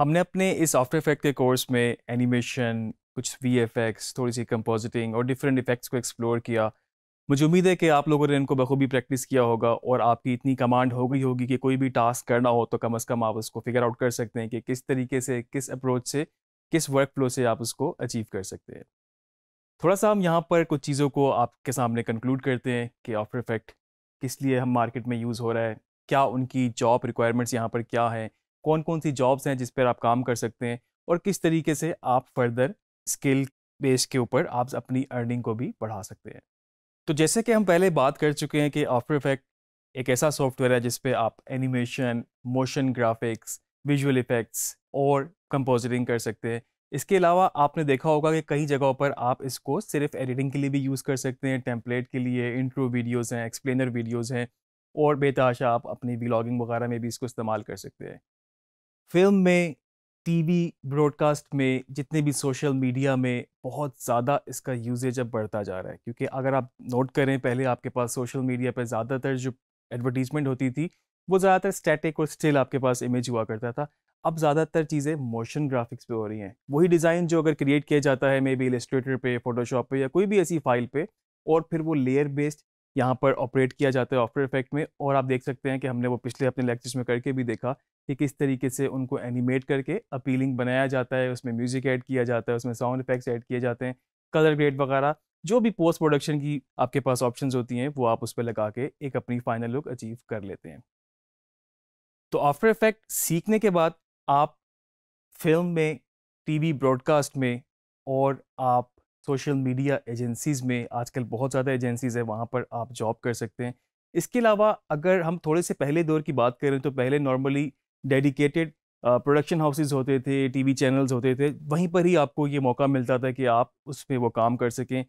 हमने अपने इस आफ्टर इफेक्ट के कोर्स में एनिमेशन कुछ वी थोड़ी सी कंपोजिटिंग और डिफरेंट इफेक्ट्स को एक्सप्लोर किया मुझे उम्मीद है कि आप लोगों ने इनको बखूबी प्रैक्टिस किया होगा और आपकी इतनी कमांड हो गई होगी कि कोई भी टास्क करना हो तो कम अज़ कम आप उसको फिगर आउट कर सकते हैं कि किस तरीके से किस अप्रोच से किस वर्क फ्लो से आप उसको अचीव कर सकते हैं थोड़ा सा हम यहाँ पर कुछ चीज़ों को आपके सामने कंक्लूड करते हैं कि ऑफर इफेक्ट किस लिए हम मार्केट में यूज़ हो रहा है क्या उनकी जॉब रिक्वायरमेंट्स यहाँ पर क्या हैं कौन कौन सी जॉब्स हैं जिस पर आप काम कर सकते हैं और किस तरीके से आप फर्दर स्किल बेस के ऊपर आप अपनी अर्निंग को भी बढ़ा सकते हैं तो जैसे कि हम पहले बात कर चुके हैं कि ऑफर इफेक्ट एक ऐसा सॉफ्टवेयर है जिस आप animation motion graphics visual effects और कंपोजिटिंग कर सकते हैं इसके अलावा आपने देखा होगा कि कई जगहों पर आप इसको सिर्फ एडिटिंग के लिए भी यूज़ कर सकते हैं टेम्पलेट के लिए इंट्रो वीडियोज़ हैं एक्सप्लेनर वीडियोज़ हैं और बेताशा आप अपनी व्लॉगिंग वगैरह में भी इसको इस्तेमाल कर सकते हैं फिल्म में टीवी ब्रॉडकास्ट में जितने भी सोशल मीडिया में बहुत ज़्यादा इसका यूजेज अब बढ़ता जा रहा है क्योंकि अगर आप नोट करें पहले आपके पास सोशल मीडिया पर ज़्यादातर जो एडवर्टीजमेंट होती थी वो ज़्यादातर स्टैटिक और स्टिल आपके पास इमेज हुआ करता था अब ज़्यादातर चीज़ें मोशन ग्राफिक्स पे हो रही हैं वही डिज़ाइन जो अगर क्रिएट किया जाता है मे बी इलेस्ट्रेटर पे फोटोशॉप पे या कोई भी ऐसी फाइल पे और फिर वो लेयर बेस्ड यहाँ पर ऑपरेट किया जाता है ऑफ्टर इफेक्ट में और आप देख सकते हैं कि हमने वो पिछले अपने लेक्चर्स में करके भी देखा कि किस तरीके से उनको एनिमेट करके अपीलिंग बनाया जाता है उसमें म्यूज़िक ऐड किया जाता है उसमें साउंड इफेक्ट्स ऐड किए जाते हैं कलर ग्रेड वगैरह जो भी पोस्ट प्रोडक्शन की आपके पास ऑप्शन होती हैं वो आप उस पर लगा के एक अपनी फाइनल लुक अचीव कर लेते हैं तो आफ्टर इफेक्ट सीखने के बाद आप फिल्म में टी ब्रॉडकास्ट में और आप सोशल मीडिया एजेंसीज़ में आजकल बहुत ज़्यादा एजेंसीज़ है वहाँ पर आप जॉब कर सकते हैं इसके अलावा अगर हम थोड़े से पहले दौर की बात करें तो पहले नॉर्मली डेडिकेटेड प्रोडक्शन हाउसेज होते थे टीवी चैनल्स होते थे वहीं पर ही आपको ये मौका मिलता था कि आप उस पर वो काम कर सकें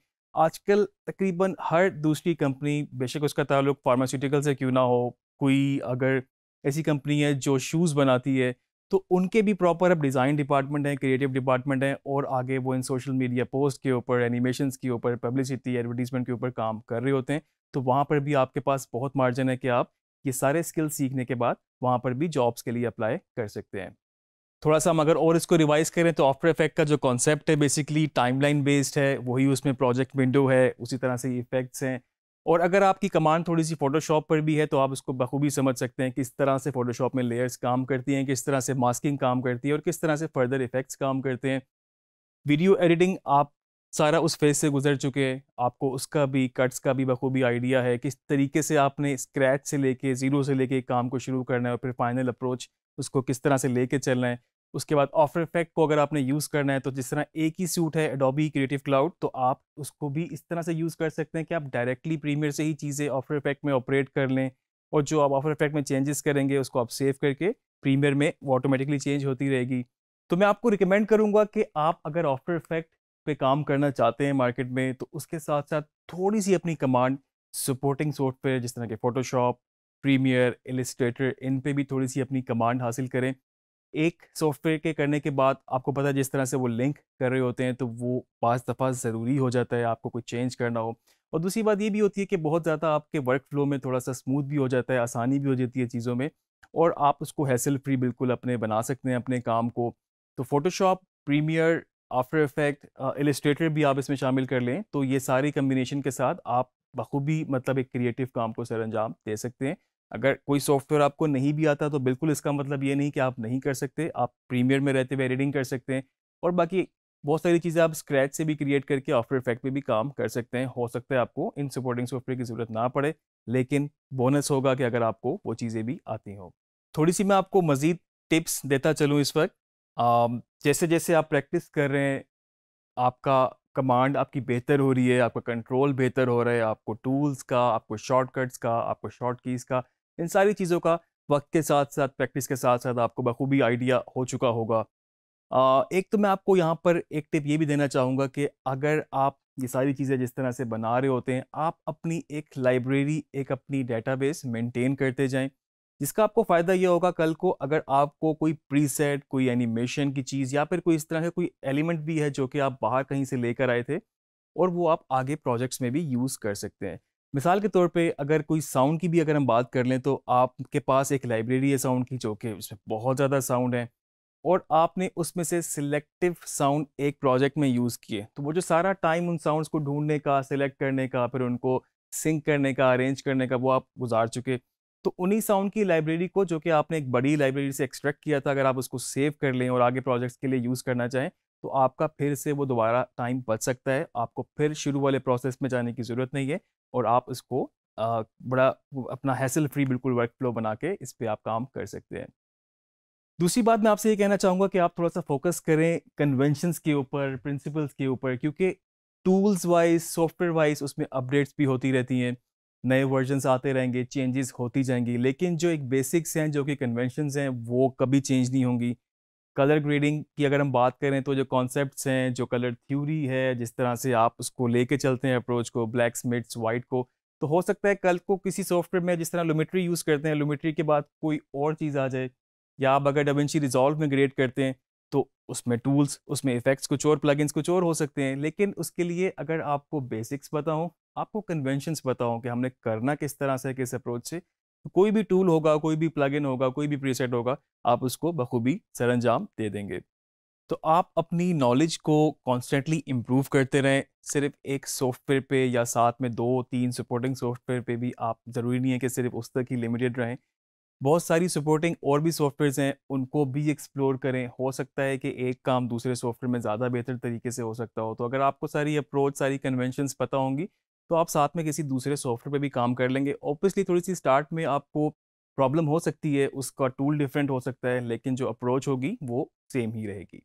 आजकल तकरीबन हर दूसरी कंपनी बेशक उसका ताल्लुक फार्मास्यूटिकल से क्यों ना हो कोई अगर ऐसी कंपनी है जो शूज़ बनाती है तो उनके भी प्रॉपर अब डिज़ाइन डिपार्टमेंट हैं क्रिएटिव डिपार्टमेंट हैं और आगे वो इन सोशल मीडिया पोस्ट के ऊपर एनिमेशन के ऊपर पब्लिसिटी एडवर्टीजमेंट के ऊपर काम कर रहे होते हैं तो वहाँ पर भी आपके पास बहुत मार्जिन है कि आप ये सारे स्किल सीखने के बाद वहाँ पर भी जॉब्स के लिए अप्लाई कर सकते हैं थोड़ा सा हम अगर और इसको रिवाइज करें तो ऑफ्टर इफेक्ट का जो कॉन्सेप्ट है बेसिकली टाइमलाइन बेस्ड है वही उसमें प्रोजेक्ट विंडो है उसी तरह से इफेक्ट्स हैं और अगर आपकी कमांड थोड़ी सी फोटोशॉप पर भी है तो आप उसको बखूबी समझ सकते हैं किस तरह से फोटोशॉप में लेयर्स काम करती हैं किस तरह से मास्किंग काम करती है और किस तरह से फर्दर इफ़ेक्ट्स काम करते हैं वीडियो एडिटिंग आप सारा उस फेज से गुजर चुके हैं आपको उसका भी कट्स का भी बखूबी आइडिया है किस तरीके से आपने स्क्रैच से लेके ज़ीरो से लेके काम को शुरू करना है और फिर फाइनल अप्रोच उसको किस तरह से लेके चलना है उसके बाद ऑफर इफेक्ट को अगर आपने यूज़ करना है तो जिस तरह एक ही सूट है एडोबी क्रिएटिव क्लाउड तो आप उसको भी इस तरह से यूज़ कर सकते हैं कि आप डायरेक्टली प्रीमियर से ही चीज़ें ऑफर इफेक्ट में ऑपरेट कर लें और जो आप ऑफर इफेक्ट में चेंजेस करेंगे उसको आप सेव करके प्रीमियर में वो ऑटोमेटिकली चेंज होती रहेगी तो मैं आपको रिकमेंड करूँगा कि आप अगर ऑफ्टर इफेक्ट पर काम करना चाहते हैं मार्केट में तो उसके साथ साथ थोड़ी सी अपनी कमांड सपोर्टिंग सॉफ्टवेयर जिस तरह के फोटोशॉप प्रीमियर एलिस्ट्रेटर इन पे भी थोड़ी सी अपनी कमांड हासिल करें एक सॉफ्टवेयर के करने के बाद आपको पता है जिस तरह से वो लिंक कर रहे होते हैं तो वो पाँच दफ़ा ज़रूरी हो जाता है आपको कोई चेंज करना हो और दूसरी बात ये भी होती है कि बहुत ज़्यादा आपके वर्क फ्लो में थोड़ा सा स्मूथ भी हो जाता है आसानी भी हो जाती है चीज़ों में और आप उसको हैसल फ्री बिल्कुल अपने बना सकते हैं अपने काम को तो Photoshop Premiere After Effect Illustrator भी आप इसमें शामिल कर लें तो ये सारी कम्बिनेशन के साथ आप बखूबी मतलब एक क्रिएटिव काम को सर अंजाम दे सकते हैं अगर कोई सॉफ्टवेयर आपको नहीं भी आता तो बिल्कुल इसका मतलब ये नहीं कि आप नहीं कर सकते आप प्रीमियर में रहते हुए एडिटिंग कर सकते हैं और बाकी बहुत सारी चीज़ें आप स्क्रैच से भी क्रिएट करके ऑफ्टर इफेक्ट में भी काम कर सकते हैं हो सकता है आपको इन सपोर्टिंग सॉफ्टवेयर की ज़रूरत ना पड़े लेकिन बोनस होगा कि अगर आपको वो चीज़ें भी आती हों थोड़ी सी मैं आपको मज़ीद टिप्स देता चलूँ इस वक्त जैसे जैसे आप प्रैक्टिस कर रहे हैं आपका कमांड आपकी बेहतर हो रही है आपका कंट्रोल बेहतर हो रहा है आपको टूल्स का आपको शॉर्टकट्स का आपको शॉर्ट कीज़ का इन सारी चीज़ों का वक्त के साथ साथ प्रैक्टिस के साथ साथ आपको बखूबी आइडिया हो चुका होगा आ, एक तो मैं आपको यहाँ पर एक टिप ये भी देना चाहूँगा कि अगर आप ये सारी चीज़ें जिस तरह से बना रहे होते हैं आप अपनी एक लाइब्रेरी एक अपनी डेटाबेस मेंटेन करते जाएं जिसका आपको फ़ायदा ये होगा कल को अगर आपको कोई प्रीसेट कोई एनिमेशन की चीज़ या फिर कोई इस तरह का कोई एलिमेंट भी है जो कि आप बाहर कहीं से लेकर आए थे और वो आप आगे प्रोजेक्ट्स में भी यूज़ कर सकते हैं मिसाल के तौर पे अगर कोई साउंड की भी अगर हम बात कर लें तो आपके पास एक लाइब्रेरी है साउंड की जो कि उसमें बहुत ज़्यादा साउंड है और आपने उसमें से सिलेक्टिव साउंड एक प्रोजेक्ट में यूज़ किए तो वो जो सारा टाइम उन साउंड्स को ढूंढने का सिलेक्ट करने का फिर उनको सिंक करने का अरेंज करने का वो आप गुजार चुके तो उन्हीं साउंड की लाइब्रेरी को जो कि आपने एक बड़ी लाइब्रेरी से एक्सट्रैक्ट किया था अगर आप उसको सेव कर लें और आगे प्रोजेक्ट्स के लिए यूज़ करना चाहें तो आपका फिर से वो दोबारा टाइम बच सकता है आपको फिर शुरू वाले प्रोसेस में जाने की ज़रूरत नहीं है और आप उसको बड़ा अपना हैसल फ्री बिल्कुल वर्क फ्लो बना के इस पर आप काम कर सकते हैं दूसरी बात मैं आपसे ये कहना चाहूँगा कि आप थोड़ा सा फोकस करें कन्वेंशंस के ऊपर प्रिंसिपल्स के ऊपर क्योंकि टूल्स वाइज सॉफ्टवेयर वाइज उसमें अपडेट्स भी होती रहती हैं नए वर्जनस आते रहेंगे चेंजेस होती जाएंगी लेकिन जो एक बेसिक्स हैं जो कि कन्वेंशनस हैं वो कभी चेंज नहीं होंगी कलर ग्रेडिंग की अगर हम बात करें तो जो कॉन्सेप्ट्स हैं जो कलर थ्योरी है जिस तरह से आप उसको लेके चलते हैं अप्रोच को ब्लैक स्मिट्स वाइट को तो हो सकता है कल को किसी सॉफ्टवेयर में जिस तरह लोमिट्री यूज़ करते हैं लोमेट्री के बाद कोई और चीज़ आ जाए या आप अगर डबेंशी रिजॉल्व में ग्रेड करते हैं तो उसमें टूल्स उसमें इफेक्ट्स कुछ और प्लगइन्स कुछ और हो सकते हैं लेकिन उसके लिए अगर आपको बेसिक्स पता हो आपको कन्वेंशनस पता हो कि हमने करना किस तरह से किस अप्रोच से कोई भी टूल होगा कोई भी प्लगइन होगा कोई भी प्रीसेट होगा आप उसको बखूबी सरंजाम दे देंगे तो आप अपनी नॉलेज को कॉन्स्टेंटली इम्प्रूव करते रहें सिर्फ एक सॉफ्टवेयर पे या साथ में दो तीन सपोर्टिंग सॉफ्टवेयर पे भी आप ज़रूरी नहीं है कि सिर्फ उस तक ही लिमिटेड रहें बहुत सारी सपोर्टिंग और भी सॉफ्टवेयर्स हैं उनको भी एक्सप्लोर करें हो सकता है कि एक काम दूसरे सॉफ्टवेयर में ज़्यादा बेहतर तरीके से हो सकता हो तो अगर आपको सारी अप्रोच सारी कन्वेंशनस पता होंगी तो आप साथ में किसी दूसरे सॉफ्टवेयर पर भी काम कर लेंगे ऑब्वियसली थोड़ी सी स्टार्ट में आपको प्रॉब्लम हो सकती है उसका टूल डिफरेंट हो सकता है लेकिन जो अप्रोच होगी वो सेम ही रहेगी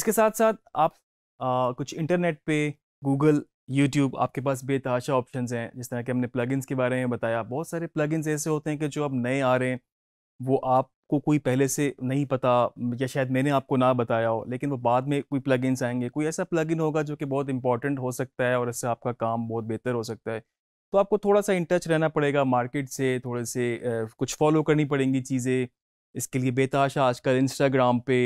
इसके साथ साथ आप आ, कुछ इंटरनेट पे गूगल यूट्यूब आपके पास बेताशा ऑप्शन हैं जिस तरह के हमने प्लगइन्स के बारे में बताया बहुत सारे प्लगइन्स ऐसे होते हैं कि जो अब नए आ रहे हैं वो आप आपको कोई पहले से नहीं पता या शायद मैंने आपको ना बताया हो लेकिन वो बाद में कोई प्लगइन्स आएंगे कोई ऐसा प्लगइन होगा जो कि बहुत इंपॉर्टेंट हो सकता है और इससे आपका काम बहुत बेहतर हो सकता है तो आपको थोड़ा सा इन टच रहना पड़ेगा मार्केट से थोड़े से कुछ फॉलो करनी पड़ेंगी चीज़ें इसके लिए बेतहाशा आजकल इंस्टाग्राम पे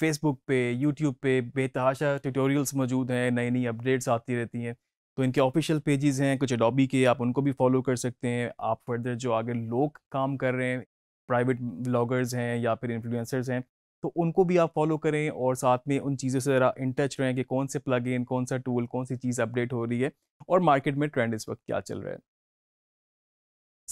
फेसबुक पे यूट्यूब पे बेतहाशा ट्यूटोरियल्स मौजूद हैं नई नई अपडेट्स आती रहती हैं तो इनके ऑफिशियल पेजेस हैं कुछ अडोबी के आप उनको भी फॉलो कर सकते हैं आप फर्दर जो आगे लोग काम कर रहे हैं प्राइवेट ब्लॉगर्स हैं या फिर इन्फ्लुएंसर्स हैं तो उनको भी आप फॉलो करें और साथ में उन चीज़ों से ज़रा इन टच रहें कि कौन से प्लग इन कौन सा टूल कौन सी चीज़ अपडेट हो रही है और मार्केट में ट्रेंड इस वक्त क्या चल रहा है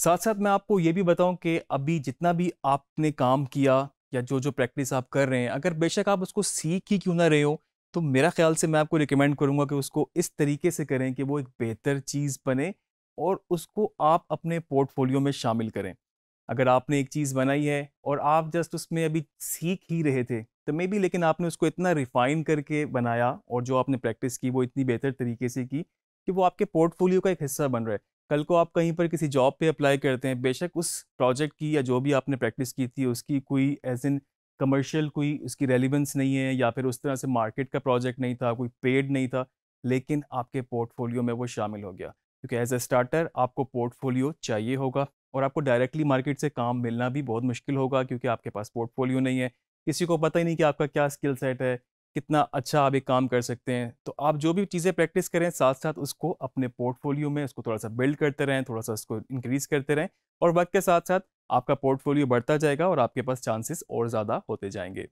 साथ साथ मैं आपको ये भी बताऊं कि अभी जितना भी आपने काम किया या जो जो प्रैक्टिस आप कर रहे हैं अगर बेशक आप उसको सीख ही क्यों ना रहे हो तो मेरा ख्याल से मैं आपको रिकमेंड करूँगा कि उसको इस तरीके से करें कि वो एक बेहतर चीज़ बने और उसको आप अपने पोर्टफोलियो में शामिल करें अगर आपने एक चीज़ बनाई है और आप जस्ट उसमें अभी सीख ही रहे थे तो मे बी लेकिन आपने उसको इतना रिफाइन करके बनाया और जो आपने प्रैक्टिस की वो इतनी बेहतर तरीके से की कि वो आपके पोर्टफोलियो का एक हिस्सा बन रहा है कल को आप कहीं पर किसी जॉब पे अप्लाई करते हैं बेशक उस प्रोजेक्ट की या जो भी आपने प्रैक्टिस की थी उसकी कोई एज इन कमर्शियल कोई उसकी रेलिवेंस नहीं है या फिर उस तरह से मार्केट का प्रोजेक्ट नहीं था कोई पेड नहीं था लेकिन आपके पोर्टफोलियो में वो शामिल हो गया क्योंकि एज ए स्टार्टर आपको पोर्टफोलियो चाहिए होगा और आपको डायरेक्टली मार्केट से काम मिलना भी बहुत मुश्किल होगा क्योंकि आपके पास पोर्टफोलियो नहीं है किसी को पता ही नहीं कि आपका क्या स्किल सेट है कितना अच्छा आप एक काम कर सकते हैं तो आप जो भी चीज़ें प्रैक्टिस करें साथ साथ उसको अपने पोर्टफोलियो में उसको थोड़ा सा बिल्ड करते रहें थोड़ा सा उसको इंक्रीज़ करते रहें और वक्त के साथ साथ आपका पोर्टफोलियो बढ़ता जाएगा और आपके पास चांसेस और ज़्यादा होते जाएंगे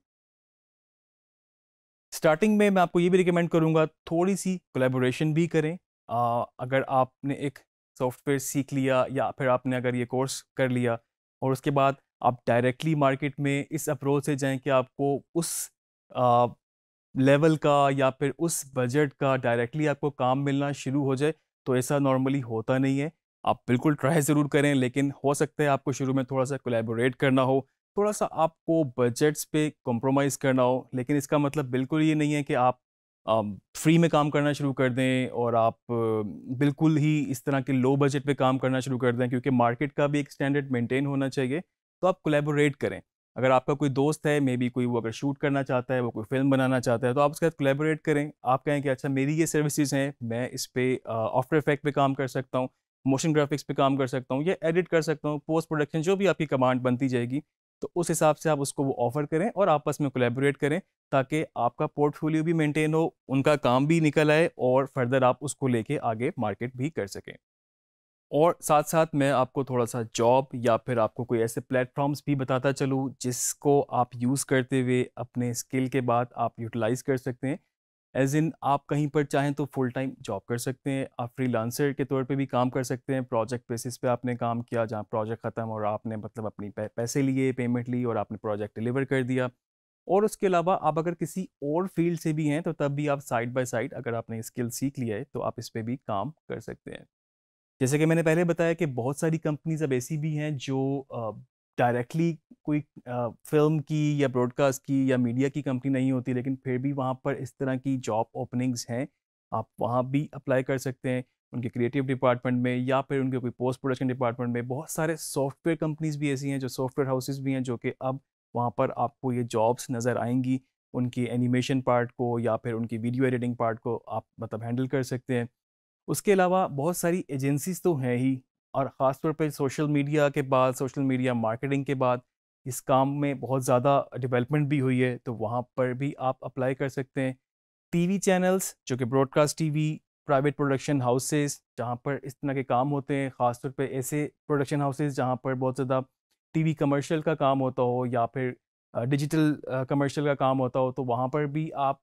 स्टार्टिंग में मैं आपको ये भी रिकमेंड करूँगा थोड़ी सी कोलेबोरेशन भी करें आ, अगर आपने एक सॉफ्टवेयर सीख लिया या फिर आपने अगर ये कोर्स कर लिया और उसके बाद आप डायरेक्टली मार्केट में इस अप्रोच से जाएं कि आपको उस आ, लेवल का या फिर उस बजट का डायरेक्टली आपको काम मिलना शुरू हो जाए तो ऐसा नॉर्मली होता नहीं है आप बिल्कुल ट्राई ज़रूर करें लेकिन हो सकता है आपको शुरू में थोड़ा सा कोलेबोरेट करना हो थोड़ा सा आपको बजट्स पे कॉम्प्रोमाइज़ करना हो लेकिन इसका मतलब बिल्कुल ये नहीं है कि आप फ्री में काम करना शुरू कर दें और आप बिल्कुल ही इस तरह के लो बजट पे काम करना शुरू कर दें क्योंकि मार्केट का भी एक स्टैंडर्ड मेंटेन होना चाहिए तो आप कोलेबोरेट करें अगर आपका कोई दोस्त है मे बी कोई वो अगर शूट करना चाहता है वो कोई फिल्म बनाना चाहता है तो आप उसके साथ कोलेबोरेट करें आप कहें कि अच्छा मेरी ये सर्विसेज हैं मैं इस पर आफ्टर इफेक्ट पर काम कर सकता हूँ मोशन ग्राफिक्स पे काम कर सकता हूँ या एडिट कर सकता हूँ पोस्ट प्रोडक्शन जो भी आपकी कमांड बनती जाएगी तो उस हिसाब से आप उसको वो ऑफर करें और आपस में कोलेबोरेट करें ताकि आपका पोर्टफोलियो भी मेंटेन हो उनका काम भी निकल आए और फर्दर आप उसको लेके आगे मार्केट भी कर सकें और साथ साथ मैं आपको थोड़ा सा जॉब या फिर आपको कोई ऐसे प्लेटफॉर्म्स भी बताता चलूँ जिसको आप यूज़ करते हुए अपने स्किल के बाद आप यूटिलाइज़ कर सकते हैं एज इन आप कहीं पर चाहें तो फुल टाइम जॉब कर सकते हैं आप फ्रीलांसर के तौर पे भी काम कर सकते हैं प्रोजेक्ट बेसिस पे आपने काम किया जहाँ प्रोजेक्ट ख़त्म और आपने मतलब अपनी पैसे लिए पेमेंट ली और आपने प्रोजेक्ट डिलीवर कर दिया और उसके अलावा आप अगर किसी और फील्ड से भी हैं तो तब भी आप साइड बाय साइड अगर आपने स्किल सीख लिया है तो आप इस पर भी काम कर सकते हैं जैसे कि मैंने पहले बताया कि बहुत सारी कंपनीज अब ऐसी भी हैं जो डायरेक्टली कोई फिल्म की या ब्रॉडकास्ट की या मीडिया की कंपनी नहीं होती लेकिन फिर भी वहाँ पर इस तरह की जॉब ओपनिंग्स हैं आप वहाँ भी अप्लाई कर सकते हैं उनके क्रिएटिव डिपार्टमेंट में या फिर उनके कोई पोस्ट प्रोडक्शन डिपार्टमेंट में बहुत सारे सॉफ्टवेयर कंपनीज भी ऐसी हैं जो सॉफ्टवेयर हाउसेज भी हैं जो कि अब वहाँ पर आपको ये जॉब्स नज़र आएंगी उनकी एनिमेशन पार्ट को या फिर उनकी वीडियो एडिटिंग पार्ट को आप मतलब हैंडल कर सकते हैं उसके अलावा बहुत सारी एजेंसीज तो हैं ही और ख़ास तौर पर सोशल मीडिया के बाद सोशल मीडिया मार्केटिंग के बाद इस काम में बहुत ज़्यादा डेवलपमेंट भी हुई है तो वहाँ पर भी आप अप्लाई कर सकते हैं टीवी चैनल्स जो कि broadcast TV private production houses जहाँ पर इस तरह के काम होते हैं ख़ासतौर पर ऐसे प्रोडक्शन हाउसेस जहाँ पर बहुत ज़्यादा टीवी कमर्शियल का काम होता हो या फिर डिजिटल कमर्शियल का काम होता हो तो वहाँ पर भी आप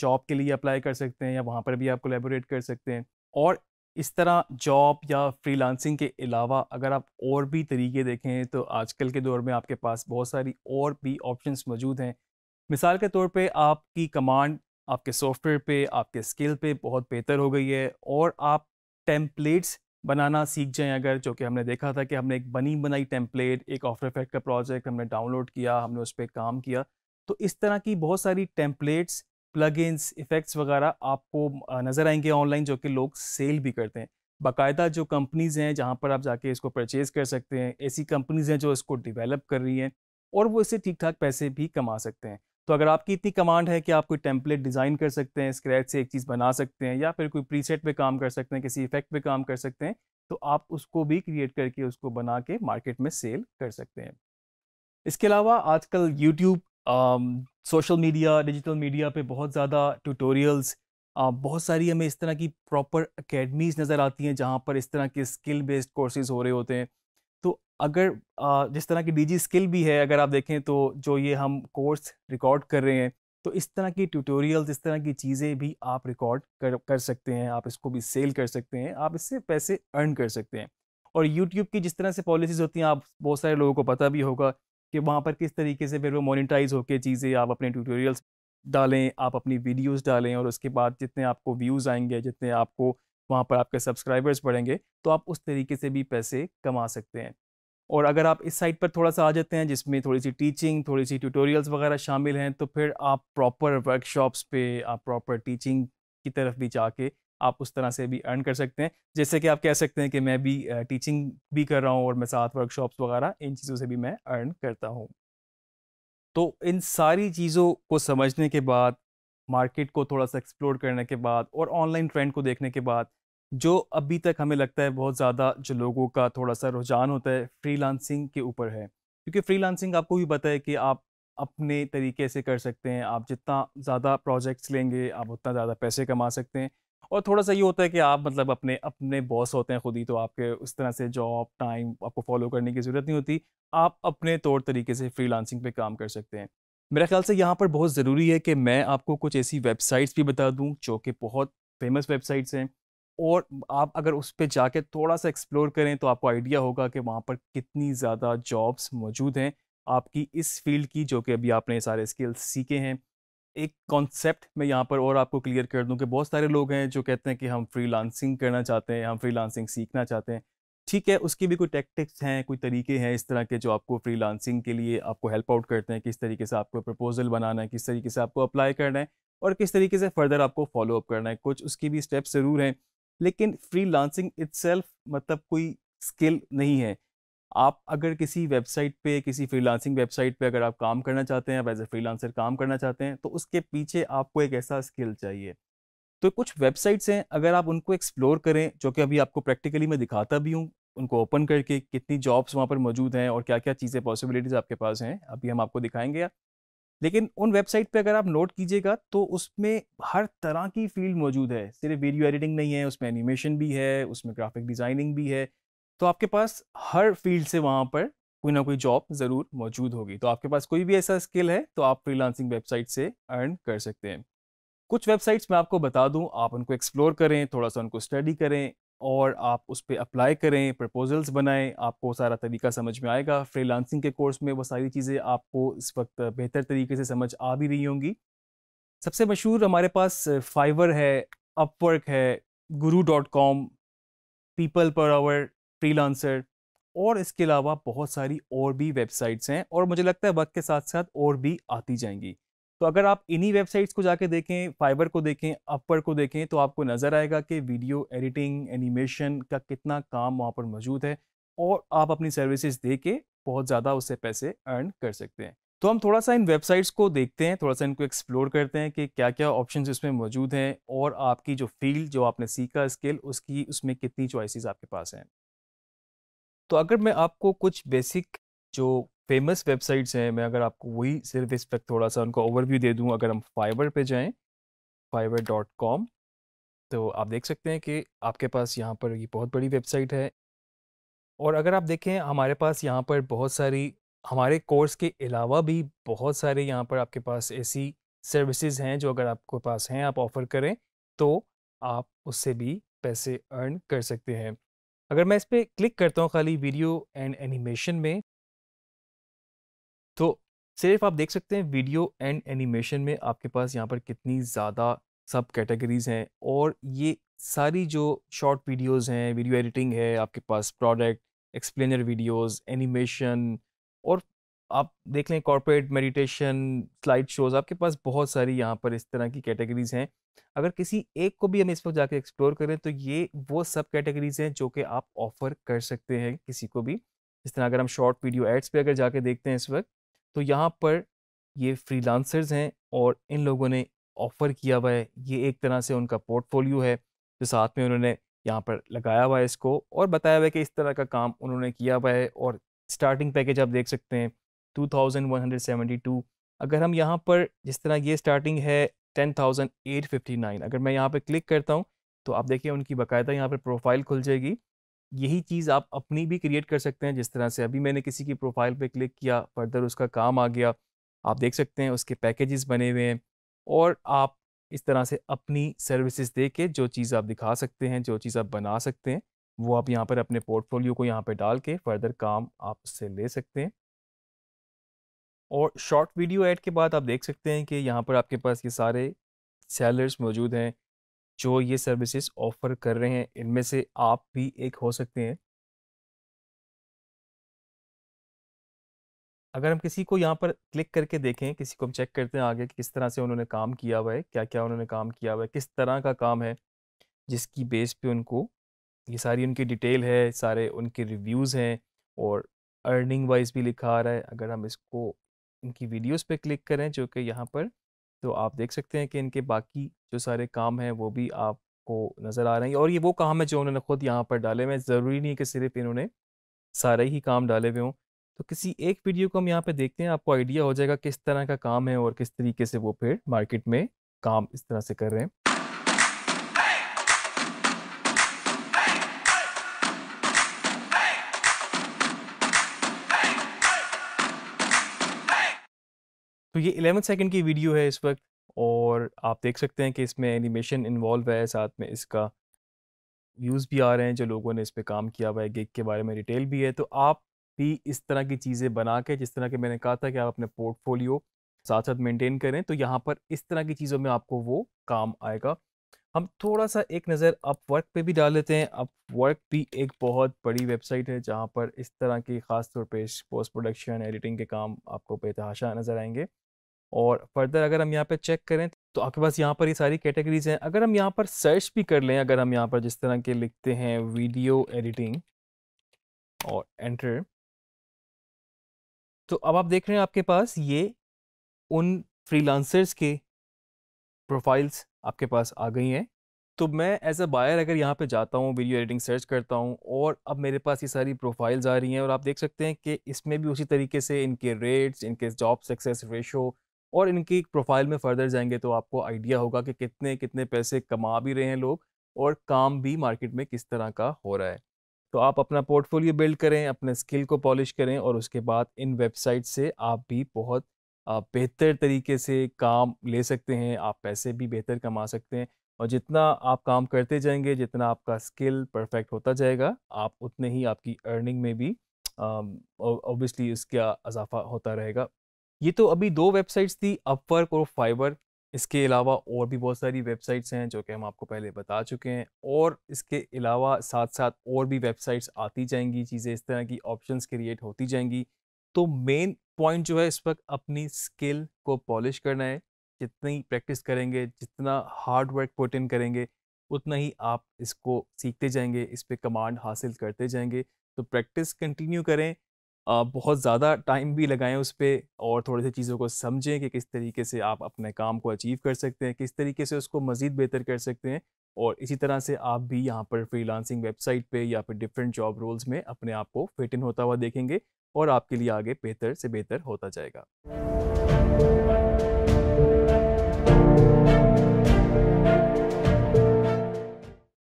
जॉब के लिए अप्लाई कर सकते हैं या वहाँ पर भी आप कोलेबोरेट कर सकते हैं और इस तरह जॉब या फ्रीलांसिंग के अलावा अगर आप और भी तरीके देखें तो आजकल के दौर में आपके पास बहुत सारी और भी ऑप्शंस मौजूद हैं मिसाल के तौर पे आपकी कमांड आपके सॉफ्टवेयर पे आपके स्किल पे बहुत बेहतर हो गई है और आप टेम्पलेट्स बनाना सीख जाएं अगर जो कि हमने देखा था कि हमने एक बनी बनाई टेम्पलेट एक ऑफर इफेक्ट का प्रोजेक्ट हमने डाउनलोड किया हमने उस पर काम किया तो इस तरह की बहुत सारी टेम्पलेट्स प्लगइन्स इफ़ेक्ट्स वगैरह आपको नज़र आएंगे ऑनलाइन जो कि लोग सेल भी करते हैं बाकायदा जो कंपनीज़ हैं जहाँ पर आप जाके इसको परचेज़ कर सकते हैं ऐसी कंपनीज़ हैं जो इसको डिवेलप कर रही हैं और वो इसे ठीक ठाक पैसे भी कमा सकते हैं तो अगर आपकी इतनी कमांड है कि आप कोई टेम्पलेट डिज़ाइन कर सकते हैं स्क्रैच से एक चीज़ बना सकते हैं या फिर कोई प्रीसेट पे काम कर सकते हैं किसी इफेक्ट पे काम कर सकते हैं तो आप उसको भी क्रिएट करके उसको बना के मार्केट में सेल कर सकते हैं इसके अलावा आजकल YouTube social media digital media पे बहुत ज़्यादा ट्यूटोरियल्स uh, बहुत सारी हमें इस तरह की प्रॉपर अकेडमीज़ नज़र आती हैं जहाँ पर इस तरह के स्किल बेस्ड कोर्सेज़ हो रहे होते हैं तो अगर uh, जिस तरह की डीजी स्किल भी है अगर आप देखें तो जो ये हम कोर्स रिकॉर्ड कर रहे हैं तो इस तरह की ट्यूटोरियल्स इस तरह की चीज़ें भी आप रिकॉर्ड कर कर सकते हैं आप इसको भी सेल कर सकते हैं आप इससे पैसे अर्न कर सकते हैं और यूट्यूब की जिस तरह से पॉलिसीज़ होती हैं आप बहुत सारे लोगों को पता भी होगा कि वहाँ पर किस तरीके से फिर वो मोनिटाइज होकर चीज़ें आप अपने ट्यूटोरियल्स डालें आप अपनी वीडियोस डालें और उसके बाद जितने आपको व्यूज़ आएंगे जितने आपको वहाँ पर आपके सब्सक्राइबर्स बढ़ेंगे तो आप उस तरीके से भी पैसे कमा सकते हैं और अगर आप इस साइट पर थोड़ा सा आ जाते हैं जिसमें थोड़ी सी टीचिंग थोड़ी सी ट्यूटोरियल्स वगैरह शामिल हैं तो फिर आप प्रॉपर वर्कशॉप्स पे आप प्रॉपर टीचिंग की तरफ भी जाके आप उस तरह से भी अर्न कर सकते हैं जैसे कि आप कह सकते हैं कि मैं भी टीचिंग भी कर रहा हूँ और मैं साथ वर्कशॉप्स वगैरह इन चीज़ों से भी मैं अर्न करता हूँ तो इन सारी चीज़ों को समझने के बाद मार्केट को थोड़ा सा एक्सप्लोर करने के बाद और ऑनलाइन ट्रेंड को देखने के बाद जो अभी तक हमें लगता है बहुत ज़्यादा जो लोगों का थोड़ा सा रुझान होता है फ्रीलांसिंग के ऊपर है क्योंकि फ्रीलांसिंग आपको भी पता है कि आप अपने तरीके से कर सकते हैं आप जितना ज़्यादा प्रोजेक्ट्स लेंगे आप उतना ज़्यादा पैसे कमा सकते हैं और थोड़ा सा ये होता है कि आप मतलब अपने अपने बॉस होते हैं खुद ही तो आपके उस तरह से जॉब टाइम आपको फॉलो करने की ज़रूरत नहीं होती आप अपने तौर तरीके से फ्रीलांसिंग पे काम कर सकते हैं मेरे ख्याल से यहाँ पर बहुत ज़रूरी है कि मैं आपको कुछ ऐसी वेबसाइट्स भी बता दूँ जो कि बहुत फेमस वेबसाइट्स हैं और आप अगर उस पर जाके थोड़ा सा एक्सप्लोर करें तो आपको आइडिया होगा कि वहाँ पर कितनी ज़्यादा जॉब्स मौजूद हैं आपकी इस फील्ड की जो कि अभी आपने सारे स्किल्स सीखे हैं एक कॉन्सेप्ट मैं यहाँ पर और आपको क्लियर कर दूँ कि बहुत सारे लोग हैं जो कहते हैं कि हम लांसिंग करना चाहते हैं हम लांसिंग सीखना चाहते हैं ठीक है उसकी भी कोई टेक्टिक्स हैं कोई तरीके हैं इस तरह के जो आपको लांसिंग के लिए आपको हेल्प आउट करते हैं किस तरीके से आपको प्रपोजल बनाना है किस तरीके से आपको अप्लाई करना है और किस तरीके से फ़र्दर आपको फॉलो अप करना है कुछ उसकी भी स्टेप्स ज़रूर हैं लेकिन फ्री लांसिंग मतलब कोई स्किल नहीं है आप अगर किसी वेबसाइट पे किसी फ्रीलांसिंग वेबसाइट पे अगर आप काम करना चाहते हैं आप एज ए फ्रीलांसर काम करना चाहते हैं तो उसके पीछे आपको एक ऐसा स्किल चाहिए तो कुछ वेबसाइट्स हैं अगर आप उनको एक्सप्लोर करें जो कि अभी आपको प्रैक्टिकली मैं दिखाता भी हूँ उनको ओपन करके कितनी जॉब्स वहाँ पर मौजूद हैं और क्या क्या चीज़ें पॉसिबिलिटीज़ आपके पास हैं अभी हम आपको दिखाएंगे लेकिन उन वेबसाइट पे अगर आप नोट कीजिएगा तो उसमें हर तरह की फील्ड मौजूद है सिर्फ वीडियो एडिटिंग नहीं है उसमें एनिमेशन भी है उसमें ग्राफिक डिज़ाइनिंग भी है तो आपके पास हर फील्ड से वहाँ पर कोई ना कोई जॉब ज़रूर मौजूद होगी तो आपके पास कोई भी ऐसा स्किल है तो आप फ्रीलांसिंग वेबसाइट से अर्न कर सकते हैं कुछ वेबसाइट्स मैं आपको बता दूं आप उनको एक्सप्लोर करें थोड़ा सा उनको स्टडी करें और आप उस पर अप्लाई करें प्रपोजल्स बनाएं आपको सारा तरीका समझ में आएगा फ्रीलांसिंग के कोर्स में वो सारी चीज़ें आपको इस वक्त बेहतर तरीके से समझ आ भी रही होंगी सबसे मशहूर हमारे पास फाइवर है अपवर्क है Guru dot com People per hour freelancer और इसके अलावा बहुत सारी और भी वेबसाइट्स हैं और मुझे लगता है वक्त के साथ साथ और भी आती जाएंगी तो अगर आप इन्हीं वेबसाइट्स को जाके देखें फाइबर को देखें अपर को देखें तो आपको नज़र आएगा कि वीडियो एडिटिंग एनिमेशन का कितना काम वहाँ पर मौजूद है और आप अपनी सर्विसेज दे के बहुत ज़्यादा उससे पैसे अर्न कर सकते हैं तो हम थोड़ा सा इन वेबसाइट्स को देखते हैं थोड़ा सा इनको एक्सप्लोर करते हैं कि क्या क्या ऑप्शन इसमें मौजूद हैं और आपकी जो फील्ड जो आपने सीखा स्किल उसकी उसमें कितनी चॉइसिस आपके पास हैं तो अगर मैं आपको कुछ बेसिक जो फेमस वेबसाइट्स हैं मैं अगर आपको वही सिर्फ इस पर थोड़ा सा उनका ओवरव्यू दे दूं अगर हम फाइबर पे जाएं फाइबर डॉट कॉम तो आप देख सकते हैं कि आपके पास यहाँ पर ये बहुत बड़ी वेबसाइट है और अगर आप देखें हमारे पास यहाँ पर बहुत सारी हमारे कोर्स के अलावा भी बहुत सारे यहाँ पर आपके पास ऐसी सर्विसेज हैं जो अगर आपके पास हैं आप ऑफ़र करें तो आप उससे भी पैसे अर्न कर सकते हैं अगर मैं इस पर क्लिक करता हूँ खाली वीडियो एंड एनिमेशन में तो सिर्फ आप देख सकते हैं वीडियो एंड एनिमेशन में आपके पास यहाँ पर कितनी ज़्यादा सब कैटेगरीज हैं और ये सारी जो शॉर्ट वीडियोस हैं वीडियो एडिटिंग है आपके पास प्रोडक्ट एक्सप्लेनर वीडियोस एनिमेशन और आप देख लें कॉरपोरेट मेडिटेशन स्लाइड शोज आपके पास बहुत सारी यहाँ पर इस तरह की कैटेगरीज हैं अगर किसी एक को भी हम इस पर जाके एक्सप्लोर करें तो ये वो सब कैटेगरीज हैं जो कि आप ऑफर कर सकते हैं किसी को भी इस तरह अगर हम शॉर्ट वीडियो एड्स पे अगर जाके देखते हैं इस वक्त तो यहाँ पर ये फ्रीलांसर्स हैं और इन लोगों ने ऑफ़र किया हुआ है ये एक तरह से उनका पोर्टफोलियो है जो साथ में उन्होंने यहाँ पर लगाया हुआ है इसको और बताया हुआ है कि इस तरह का काम उन्होंने किया हुआ है और स्टार्टिंग पैकेज आप देख सकते हैं 2172 अगर हम यहाँ पर जिस तरह ये स्टार्टिंग है 10,859 अगर मैं यहाँ पर क्लिक करता हूँ तो आप देखिए उनकी बाकायदा यहाँ पर प्रोफाइल खुल जाएगी यही चीज़ आप अपनी भी क्रिएट कर सकते हैं जिस तरह से अभी मैंने किसी की प्रोफाइल पे क्लिक किया फर्दर उसका काम आ गया आप देख सकते हैं उसके पैकेजेस बने हुए हैं और आप इस तरह से अपनी सर्विसेज दे के जो चीज़ आप दिखा सकते हैं जो चीज़ आप बना सकते हैं वो आप यहाँ पर अपने पोर्टफोलियो को यहाँ पर डाल के फर्दर काम आप उससे ले सकते हैं और शॉर्ट वीडियो ऐड के बाद आप देख सकते हैं कि यहाँ पर आपके पास ये सारे सेलर्स मौजूद हैं जो ये सर्विसेज ऑफ़र कर रहे हैं इनमें से आप भी एक हो सकते हैं अगर हम किसी को यहाँ पर क्लिक करके देखें किसी को हम चेक करते हैं आगे कि किस तरह से उन्होंने काम किया हुआ है क्या क्या उन्होंने काम किया हुआ है किस तरह का काम है जिसकी बेस पे उनको ये सारी उनकी डिटेल है सारे उनके रिव्यूज़ हैं और अर्निंग वाइज भी लिखा आ रहा है अगर हम इसको इनकी वीडियोस पे क्लिक करें जो कि यहाँ पर तो आप देख सकते हैं कि इनके बाकी जो सारे काम हैं वो भी आपको नज़र आ रहे हैं और ये वो काम है जो उन्होंने ख़ुद यहाँ पर डाले हुए हैं ज़रूरी नहीं कि सिर्फ इन्होंने सारे ही काम डाले हुए हों तो किसी एक वीडियो को हम यहाँ पर देखते हैं आपको आइडिया हो जाएगा किस तरह का काम है और किस तरीके से वो फिर मार्केट में काम इस तरह से कर रहे हैं तो ये एलेवन सेकेंड की वीडियो है इस वक्त और आप देख सकते हैं कि इसमें एनिमेशन इन्वॉल्व है साथ में इसका व्यूज़ भी आ रहे हैं जो लोगों ने इस पर काम किया हुआ है गिग के बारे में डिटेल भी है तो आप भी इस तरह की चीज़ें बना के जिस तरह के मैंने कहा था कि आप अपने पोर्टफोलियो साथ साथ मेंटेन करें तो यहाँ पर इस तरह की चीज़ों में आपको वो काम आएगा हम थोड़ा सा एक नज़र अप वर्क पे भी डाल लेते हैं अप वर्क भी एक बहुत बड़ी वेबसाइट है जहाँ पर इस तरह की खास तौर पर पोस्ट प्रोडक्शन एडिटिंग के काम आपको बेतहाशा नज़र आएंगे और फर्दर अगर हम यहाँ पे चेक करें तो आपके पास यहाँ पर ये सारी कैटेगरीज हैं अगर हम यहाँ पर सर्च भी कर लें अगर हम यहाँ पर जिस तरह के लिखते हैं वीडियो एडिटिंग और एंटर तो अब आप देख रहे हैं आपके पास ये उन फ्रीलांसर्स के प्रोफाइल्स आपके पास आ गई हैं तो मैं एज अ बायर अगर यहाँ पे जाता हूँ वीडियो एडिटिंग सर्च करता हूँ और अब मेरे पास ये सारी प्रोफाइल्स आ रही हैं और आप देख सकते हैं कि इसमें भी उसी तरीके से इनके रेट्स इनके जॉब सक्सेस रेशो और इनकी प्रोफाइल में फर्दर जाएंगे तो आपको आइडिया होगा कि कितने कितने पैसे कमा भी रहे हैं लोग और काम भी मार्केट में किस तरह का हो रहा है तो आप अपना पोर्टफोलियो बिल्ड करें अपने स्किल को पॉलिश करें और उसके बाद इन वेबसाइट से आप भी बहुत बेहतर तरीके से काम ले सकते हैं आप पैसे भी बेहतर कमा सकते हैं और जितना आप काम करते जाएंगे जितना आपका स्किल परफेक्ट होता जाएगा आप उतने ही आपकी अर्निंग में भी ओबियसली इसका इजाफा होता रहेगा ये तो अभी दो वेबसाइट्स थी अपवर्क और फाइबर इसके अलावा और भी बहुत सारी वेबसाइट्स हैं जो कि हम आपको पहले बता चुके हैं और इसके अलावा साथ साथ और भी वेबसाइट्स आती जाएंगी चीज़ें इस तरह की ऑप्शंस क्रिएट होती जाएंगी तो मेन पॉइंट जो है इस वक्त अपनी स्किल को पॉलिश करना है जितनी प्रैक्टिस करेंगे जितना हार्ड वर्क पोटिन करेंगे उतना ही आप इसको सीखते जाएंगे इस पर कमांड हासिल करते जाएंगे तो प्रैक्टिस कंटिन्यू करें बहुत ज़्यादा टाइम भी लगाएं उस पर और थोड़ी सी चीज़ों को समझें कि किस तरीके से आप अपने काम को अचीव कर सकते हैं किस तरीके से उसको मज़ीद बेहतर कर सकते हैं और इसी तरह से आप भी यहाँ पर फ्रीलांसिंग वेबसाइट पे या फिर डिफरेंट जॉब रोल्स में अपने आप को फिट इन होता हुआ देखेंगे और आपके लिए आगे बेहतर से बेहतर होता जाएगा